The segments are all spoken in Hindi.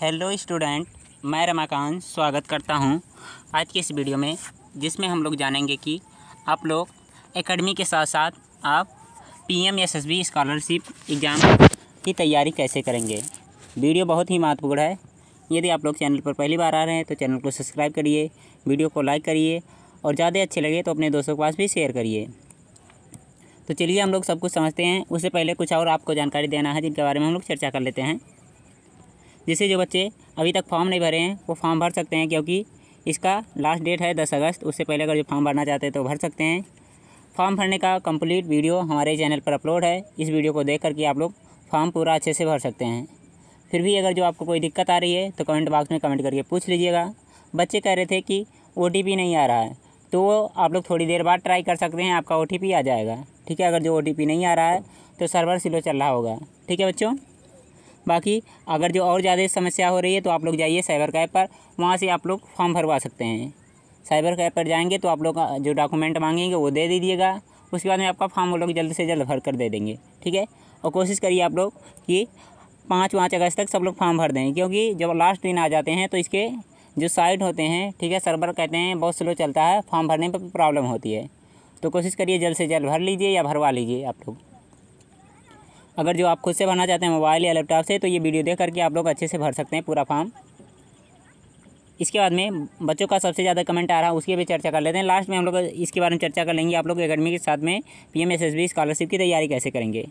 हेलो स्टूडेंट मैं रमाकांत स्वागत करता हूं आज के इस वीडियो में जिसमें हम लोग जानेंगे कि आप लोग एकेडमी के साथ साथ आप पीएम एसएसबी स्कॉलरशिप एग्ज़ाम की तैयारी कैसे करेंगे वीडियो बहुत ही महत्वपूर्ण है यदि आप लोग चैनल पर पहली बार आ रहे हैं तो चैनल को सब्सक्राइब करिए वीडियो को लाइक करिए और ज़्यादा अच्छे लगे तो अपने दोस्तों के पास भी शेयर करिए तो चलिए हम लोग सब कुछ समझते हैं उससे पहले कुछ और आपको जानकारी देना है जिनके बारे में हम लोग चर्चा कर लेते हैं जिससे जो बच्चे अभी तक फॉर्म नहीं भरे हैं वो फॉर्म भर सकते हैं क्योंकि इसका लास्ट डेट है दस अगस्त उससे पहले अगर जो फॉर्म भरना चाहते हैं तो भर सकते हैं फॉर्म भरने का कम्प्लीट वीडियो हमारे चैनल पर अपलोड है इस वीडियो को देख करके आप लोग फॉर्म पूरा अच्छे से भर सकते हैं फिर भी अगर जो आपको कोई दिक्कत आ रही है तो कमेंट बॉक्स में कमेंट करके पूछ लीजिएगा बच्चे कह रहे थे कि ओ नहीं आ रहा है तो आप लोग थोड़ी देर बाद ट्राई कर सकते हैं आपका ओ आ जाएगा ठीक है अगर जो ओ नहीं आ रहा है तो सर्वर स्लो चल रहा होगा ठीक है बच्चों बाकी अगर जो और ज़्यादा समस्या हो रही है तो आप लोग जाइए साइबर कैब पर वहाँ से आप लोग फॉर्म भरवा सकते हैं साइबर कैब पर जाएंगे तो आप लोग जो डॉक्यूमेंट मांगेंगे वो दे दीजिएगा उसके बाद में आपका फॉर्म वो लोग जल्द से जल्द भर कर दे देंगे ठीक है और कोशिश करिए आप लोग कि पाँच पाँच अगस्त तक सब लोग फॉर्म भर दें क्योंकि जब लास्ट दिन आ जाते हैं तो इसके जो साइट होते हैं ठीक है सर्वर कहते हैं बहुत स्लो चलता है फॉर्म भरने पर प्रॉब्लम होती है तो कोशिश करिए जल्द से जल्द भर लीजिए या भरवा लीजिए आप लोग अगर जो आप खुद से भरना चाहते हैं मोबाइल या लैपटॉप से तो ये वीडियो देख करके आप लोग अच्छे से भर सकते हैं पूरा फॉर्म इसके बाद में बच्चों का सबसे ज़्यादा कमेंट आ रहा है उसकी भी चर्चा कर लेते हैं लास्ट में हम लोग इसके बारे में चर्चा कर लेंगे आप लोग अकेडमी के साथ में पी स्कॉलरशिप की तैयारी कैसे करेंगे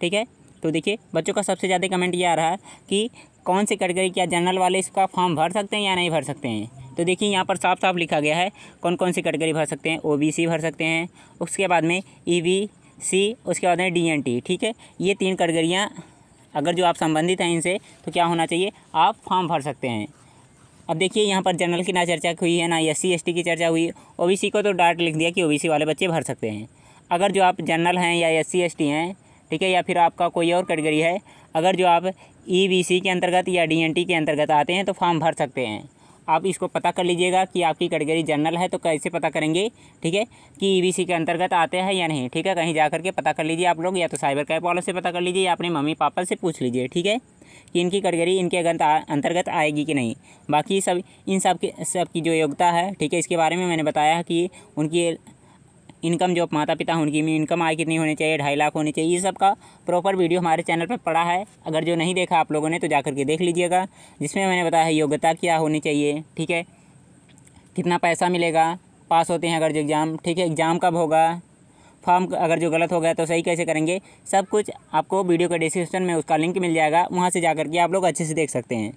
ठीक है तो देखिए बच्चों का सबसे ज़्यादा कमेंट ये आ रहा है कि कौन से कैटेगरी क्या जनरल वाले इसका फॉर्म भर सकते हैं या नहीं भर सकते हैं तो देखिए यहाँ पर साफ साफ लिखा गया है कौन कौन सी कैटेगरी भर सकते हैं ओबीसी भर सकते हैं उसके बाद में ईवी e सी उसके बाद है डी एन टी ठीक है ये तीन कैटेगरियाँ अगर जो आप संबंधित हैं इनसे तो क्या होना चाहिए आप फॉर्म भर सकते हैं अब देखिए यहाँ पर जनरल की ना चर्चा हुई है ना एस सी की चर्चा हुई है ओ बी सी को तो डायरेक्ट लिख दिया कि ओ बी सी वाले बच्चे भर सकते हैं अगर जो आप जनरल हैं या एस सी हैं ठीक है या फिर आपका कोई और कैटेगरी है अगर जो आप ई बी सी के अंतर्गत या डी एन टी के अंतर्गत आते हैं तो फॉर्म भर सकते हैं आप इसको पता कर लीजिएगा कि आपकी कैटेगरी जनरल है तो कैसे पता करेंगे ठीक है कि ईबीसी e के अंतर्गत आते हैं या नहीं ठीक है कहीं जा करके पता कर लीजिए आप लोग या तो साइबर कैप वालों से पता कर लीजिए या अपने मम्मी पापा से पूछ लीजिए ठीक है कि इनकी कैटेगरी इनके अंतर्गत आएगी कि नहीं बाकी सब इन सब के सब की जो योग्यता है ठीक है इसके बारे में मैंने बताया कि उनकी इनकम जो माता पिता हैं उनकी इनकम आय कितनी होनी चाहिए ढाई लाख होनी चाहिए ये सब का प्रॉपर वीडियो हमारे चैनल पर पड़ा है अगर जो नहीं देखा आप लोगों ने तो जा के देख लीजिएगा जिसमें मैंने बताया है योग्यता क्या होनी चाहिए ठीक है कितना पैसा मिलेगा पास होते हैं अगर जो एग्ज़ाम ठीक है एग्ज़ाम कब होगा फॉर्म अगर जो गलत हो गया तो सही कैसे करेंगे सब कुछ आपको वीडियो के डिस्क्रिप्शन में उसका लिंक मिल जाएगा वहाँ से जा के आप लोग अच्छे से देख सकते हैं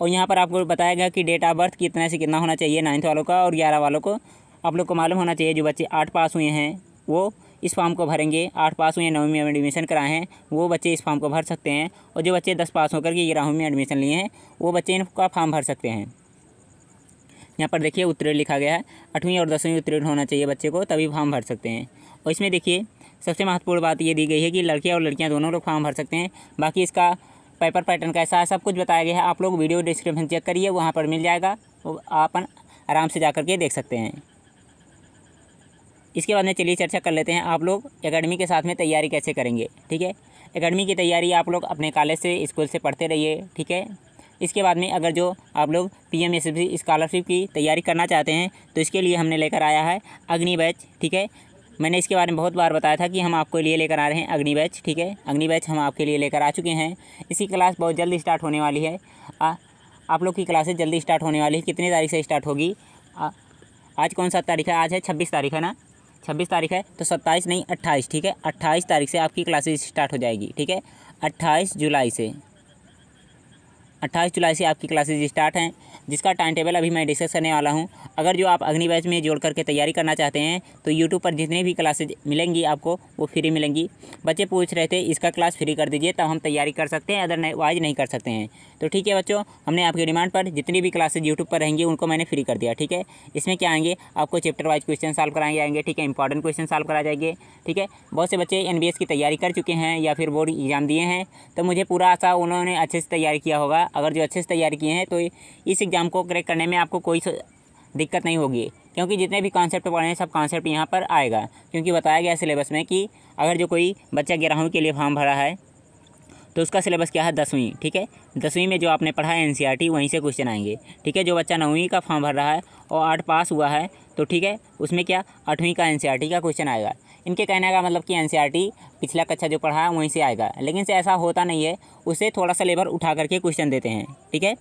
और यहाँ पर आपको बताया गया कि डेट ऑफ बर्थ कितना से कितना होना चाहिए नाइन्थ वालों का और ग्यारह वालों को आप लोग को मालूम होना चाहिए जो बच्चे आठ पास हुए हैं वो इस फॉर्म को भरेंगे आठ पास हुए नौवीं में एडमिशन कराए हैं वो बच्चे इस फॉर्म को भर सकते हैं और जो बच्चे दस पास होकर के ग्यारहवीं में एडमिशन लिए हैं वो बच्चे इनका फॉर्म भर सकते हैं यहाँ पर देखिए उत्तीर्ण लिखा गया है आठवीं और दसवीं उत्तीर्ण होना चाहिए बच्चे को तभी फॉर्म भर सकते हैं और इसमें देखिए सबसे महत्वपूर्ण बात ये दी गई है कि लड़के और लड़कियाँ दोनों लोग फॉर्म भर सकते हैं बाकी इसका पेपर पैटर्न कैसा है सब कुछ बताया गया है आप लोग वीडियो डिस्क्रिप्शन चेक करिए वहाँ पर मिल जाएगा वो अपन आराम से जा के देख सकते हैं इसके बाद में चलिए चर्चा कर लेते हैं आप लोग एकेडमी के साथ में तैयारी कैसे करेंगे ठीक है एकेडमी की तैयारी आप लोग अपने कॉलेज से स्कूल से पढ़ते रहिए ठीक है इसके बाद में अगर जो आप लोग पी एम स्कॉलरशिप की तैयारी करना चाहते हैं तो इसके लिए हमने लेकर आया है अग्नि बैच ठीक है मैंने इसके बारे में बहुत बार बताया था कि हम आपके लिए लेकर आ रहे हैं अग्नि बैच ठीक है अग्नि बैच हम आपके लिए लेकर आ चुके हैं इसकी क्लास बहुत जल्द स्टार्ट होने वाली है आ, आप लोग की क्लासेस जल्दी स्टार्ट होने वाली है कितनी तारीख से स्टार्ट होगी आज कौन सा तारीख है आज है छब्बीस तारीख है ना छब्बीस तारीख है तो सत्ताईस नहीं अट्ठाईस ठीक है अट्ठाईस तारीख से आपकी क्लासेस स्टार्ट हो जाएगी ठीक है अट्ठाईस जुलाई से अट्ठाईस जुलाई से आपकी क्लासेज स्टार्ट हैं जिसका टाइम टेबल अभी मैं डिस्कस करने वाला हूँ अगर जो आप अग्नि बैच में जोड़ करके तैयारी करना चाहते हैं तो यूट्यूब पर जितनी भी क्लासेज मिलेंगी आपको वो फ्री मिलेंगी बच्चे पूछ रहे थे इसका क्लास फ्री कर दीजिए तब हम तैयारी कर सकते हैं अदर वाइज नहीं कर सकते हैं तो ठीक है बच्चों हमने आपकी डिमांड पर जितनी भी क्लासेज यूट्यूब पर रहेंगी उनको मैंने फ्री कर दिया ठीक है इसमें क्या आएंगे आपको चैप्टर वाइज क्वेश्चन सॉल्व कराए जाएंगे ठीक है इंपॉर्टेंट क्वेश्चन सॉल्व करा जाएंगे ठीक है बहुत से बच्चे एन की तैयारी कर चुके हैं या फिर बोर्ड एग्जाम दिए हैं तो मुझे पूरा आशा उन्होंने अच्छे से तैयारी किया होगा अगर जो अच्छे से तैयारी किए हैं तो इस एग्ज़ाम को क्रैक करने में आपको कोई दिक्कत नहीं होगी क्योंकि जितने भी कॉन्सेप्ट पढ़े हैं सब कॉन्सेप्ट यहाँ पर आएगा क्योंकि बताया गया सिलेबस में कि अगर जो कोई बच्चा ग्यारहवीं के लिए फॉर्म भरा है तो उसका सिलेबस क्या है दसवीं ठीक है दसवीं में जो आपने पढ़ा है एन e वहीं से क्वेश्चन आएंगे ठीक है जो बच्चा नौवीं का फॉर्म भर रहा है और आठ पास हुआ है तो ठीक है उसमें क्या आठवीं का एन e का क्वेश्चन आएगा इनके कहने का मतलब कि एन e पिछला कक्षा जो पढ़ा है वहीं से आएगा लेकिन से ऐसा होता नहीं है उसे थोड़ा सा लेबर उठा करके क्वेश्चन देते हैं ठीक है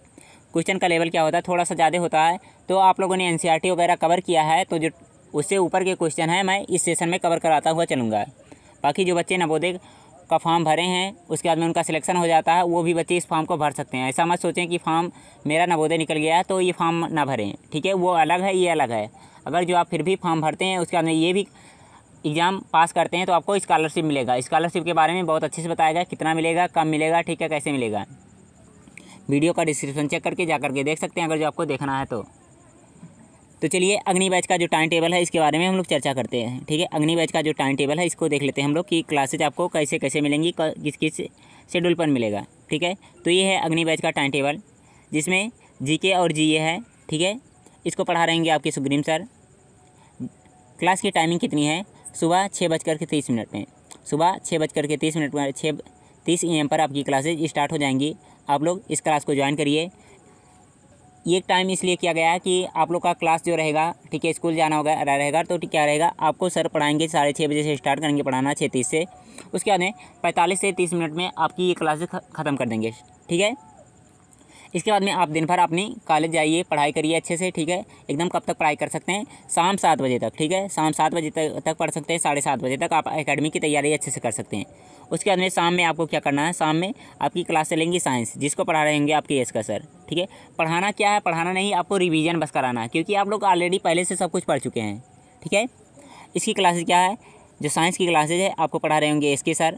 क्वेश्चन का लेवल क्या होता है थोड़ा सा ज़्यादा होता है तो आप लोगों ने एन e वगैरह कवर किया है तो जो उससे ऊपर के क्वेश्चन है मैं इस सेशन में कवर कराता हुआ चलूँगा बाकी जो बच्चे नवोदय का फॉर्म भरे हैं उसके बाद में उनका सिलेक्शन हो जाता है वो भी बच्चे इस फॉर्म को भर सकते हैं ऐसा मत सोचें कि फॉर्म मेरा नवोदय निकल गया है तो ये फॉर्म ना भरें ठीक है वो अलग है ये अलग है अगर जो आप फिर भी फॉर्म भरते हैं उसके बाद में ये भी एग्ज़ाम पास करते हैं तो आपको स्कॉलरशिप मिलेगा स्कॉलरशिप के बारे में बहुत अच्छे से बताएगा कितना मिलेगा कब मिलेगा ठीक है कैसे मिलेगा वीडियो का डिस्क्रिप्शन चेक करके जा करके देख सकते हैं अगर जो आपको देखना है तो तो चलिए अग्नि बैच का जो टाइम टेबल है इसके बारे में हम लोग चर्चा करते हैं ठीक है अग्नि बैच का जो टाइम टेबल है इसको देख लेते हैं हम लोग कि क्लासेज आपको कैसे कैसे मिलेंगी किस किस शेड्यूल पर मिलेगा ठीक है तो ये है अग्नि बैच का टाइम टेबल जिसमें जी और जी है ठीक है इसको पढ़ा रहेंगे आपके सुग्रीम सर क्लास की टाइमिंग कितनी है सुबह छः बजकर के तीस मिनट में सुबह छः बजकर के तीस मिनट में छः तीस ई एम पर आपकी क्लासेज स्टार्ट हो जाएंगी आप लोग इस क्लास को ज्वाइन करिए ये टाइम इसलिए किया गया है कि आप लोग का क्लास जो रहेगा ठीक है स्कूल जाना होगा रहेगा तो क्या रहेगा आपको सर पढ़ाएंगे साढ़े छः बजे से स्टार्ट करेंगे पढ़ाना छः तीस से उसके बाद में पैंतालीस से तीस मिनट में आपकी ये क्लासेस ख़त्म कर देंगे ठीक है इसके बाद में आप दिन भर अपनी कॉलेज जाइए पढ़ाई करिए अच्छे से ठीक है एकदम कब तक पढ़ाई कर सकते हैं शाम सात बजे तक ठीक है शाम सात बजे तक तक पढ़ सकते हैं साढ़े सात बजे तक आप अकेडमी की तैयारी अच्छे से कर सकते हैं उसके बाद में शाम में आपको क्या करना है शाम में आपकी क्लास चलेंगी साइंस जिसको पढ़ा रहे होंगे आपके एस का सर ठीक है पढ़ाना क्या है पढ़ाना नहीं आपको रिवीजन बस कराना है क्योंकि आप लोग ऑलरेडी पहले से सब कुछ पढ़ चुके हैं ठीक है इसकी क्लासेज क्या है जो साइंस की क्लासेज है आपको पढ़ा रहे होंगे एस के सर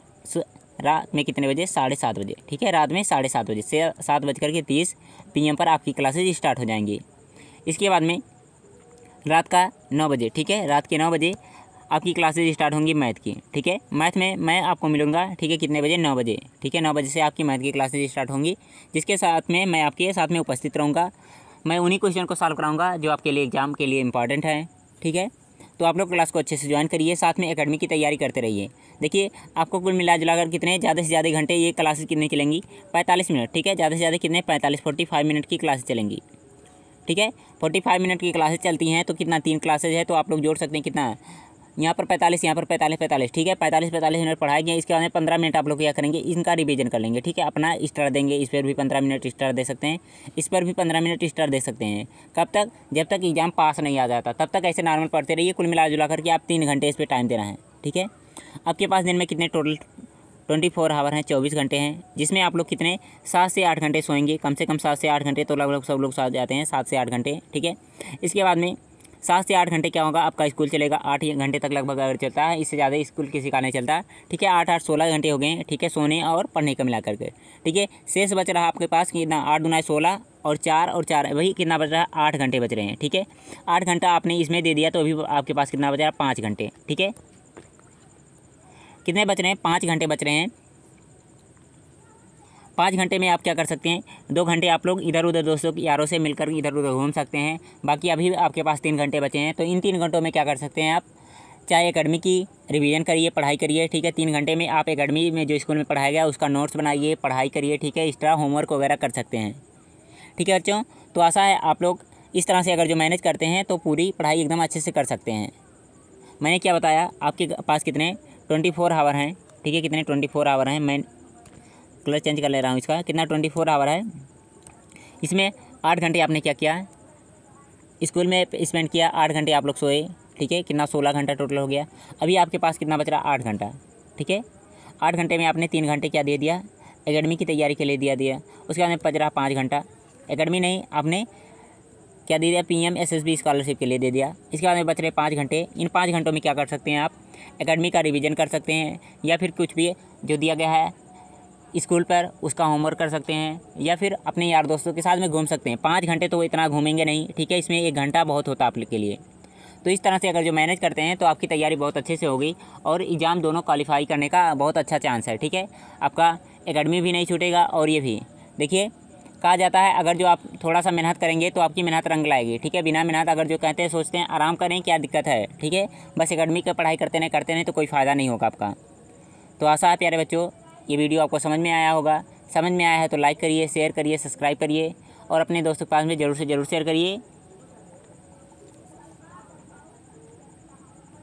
रात में कितने बजे साढ़े सात बजे ठीक है रात में साढ़े सात बजे से सात बज करके तीस पी पर आपकी क्लासेज स्टार्ट हो जाएंगी इसके बाद में रात का नौ बजे ठीक है रात के नौ बजे आपकी क्लासेज स्टार्ट होंगी मैथ की ठीक है मैथ में मैं आपको मिलूंगा ठीक है कितने बजे नौ बजे ठीक है नौ बजे से आपकी मैथ की क्लासेज स्टार्ट होंगी जिसके साथ में मैं आपके साथ में उपस्थित रहूँगा मैं उन्हीं क्वेश्चन को सॉल्व कराऊंगा जो आपके लिए एग्ज़ाम के लिए इंपॉर्टेंट है ठीक है तो आप लोग क्लास को अच्छे से ज्वाइन करिए साथ में अकेडमी की तैयारी करते रहिए देखिए आपको कुल मिला जुलाकर कितने ज़्यादा से ज़्यादा घंटे ये क्लासेस कितने चलेंगी पैंतालीस मिनट ठीक है ज़्यादा से ज़्यादा कितने पैंतालीस फोर्टी फाइव मिनट की क्लासेस चलेंगी ठीक है फोर्टी फाइव मिनट की क्लासेज चलती हैं तो कितना तीन क्लासेज है तो आप लोग जोड़ सकते हैं कितना यहाँ पर पैंतालीस यहाँ पर पैंतालीस पैंतालीस ठीक है पैंतालीस पैंतालीस मिनट पढ़ाए गए इसके बाद में पंद्रह मिनट आप लोग क्या करेंगे इनका रिविजन कर लेंगे ठीक है अपना स्टार देंगे इस पर भी पंद्रह मिनट स्टार दे सकते हैं इस पर भी पंद्रह मिनट स्टार दे सकते हैं कब तक जब तक एग्जाम पास नहीं आ जाता तब तक ऐसे नॉर्मल पढ़ते रहिए कुल मिला जुला करके आप तीन घंटे इस पर टाइम देना है ठीक है आपके पास दिन में कितने टोटल ट्वेंटी फोर आवर हैं चौबीस घंटे हैं जिसमें आप लोग कितने सात से आठ घंटे सोएंगे कम से कम सात से आठ घंटे तो लगभग सब लोग साथ जाते हैं सात से आठ घंटे ठीक है इसके बाद में सात से आठ घंटे क्या होगा आपका स्कूल चलेगा आठ घंटे तक लगभग अगर चलता है इससे ज़्यादा स्कूल किसी का नहीं चलता ठीक है आठ आठ सोलह घंटे हो गए ठीक है सोने और पढ़ने का मिला करके ठीक है शेष बच रहा आपके पास कितना आठ दुनाए सोलह और चार और चार वही कितना बच रहा है आठ घंटे बच रहे हैं ठीक है आठ घंटा आपने इसमें दे दिया तो अभी आपके पास कितना बच रहा है पाँच घंटे ठीक है कितने बच रहे हैं पाँच घंटे बच रहे हैं पाँच घंटे में आप क्या कर सकते हैं दो घंटे आप लोग इधर उधर दोस्तों की यारों से मिलकर इधर उधर घूम सकते हैं बाकी अभी आपके पास तीन घंटे बचे हैं तो इन तीन घंटों में क्या कर सकते हैं आप चाहे अकेडमी की रिवीजन करिए पढ़ाई करिए ठीक है तीन घंटे में आप एकेडमी में जो स्कूल में पढ़ाया गया उसका नोट्स बनाइए पढ़ाई करिए ठीक है एक्स्ट्रा होमवर्क वगैरह कर सकते हैं ठीक है बच्चों तो आशा है आप लोग इस तरह से अगर जो मैनेज करते हैं तो पूरी पढ़ाई एकदम अच्छे से कर सकते हैं मैंने क्या बताया आपके पास कितने ट्वेंटी फोर आवर हैं ठीक है कितने ट्वेंटी फोर आवर हैं मैं कलर चेंज कर ले रहा हूँ इसका कितना ट्वेंटी फोर आवर है इसमें आठ घंटे आपने क्या किया स्कूल में स्पेंड किया आठ घंटे आप लोग सोए ठीक है कितना सोलह घंटा टोटल हो गया अभी आपके पास कितना बच रहा आठ घंटा ठीक है आठ घंटे में आपने तीन घंटे क्या दे दिया एकेडमी की तैयारी के लिए दिया दिया उसके बाद में बच रहा पाँच घंटा एकेडमी नहीं आपने क्या दे दिया पीएम एसएसबी स्कॉलरशिप के लिए दे दिया इसके बाद में बच रहे पाँच घंटे इन पाँच घंटों में क्या कर सकते हैं आप एकेडमी का रिविज़न कर सकते हैं या फिर कुछ भी जो दिया गया है स्कूल पर उसका होमवर्क कर सकते हैं या फिर अपने यार दोस्तों के साथ में घूम सकते हैं पाँच घंटे तो वो इतना घूमेंगे नहीं ठीक है इसमें एक घंटा बहुत होता आप के लिए तो इस तरह से अगर जो मैनेज करते हैं तो आपकी तैयारी बहुत अच्छे से होगी और एग्ज़ाम दोनों क्वालिफाई करने का बहुत अच्छा चांस है ठीक है आपका एकेडमी भी नहीं छूटेगा और ये भी देखिए कहा जाता है अगर जो आप थोड़ा सा मेहनत करेंगे तो आपकी मेहनत रंग लाएगी ठीक है बिना मेहनत अगर जो कहते हैं सोचते हैं आराम करें क्या दिक्कत है ठीक है बस एकेडमी की पढ़ाई करते नहीं करते नहीं तो कोई फ़ायदा नहीं होगा आपका तो आशा है प्यारे बच्चों ये वीडियो आपको समझ में आया होगा समझ में आया है तो लाइक करिए शेयर करिए सब्सक्राइब करिए और अपने दोस्तों के पास में ज़रूर से ज़रूर शेयर करिए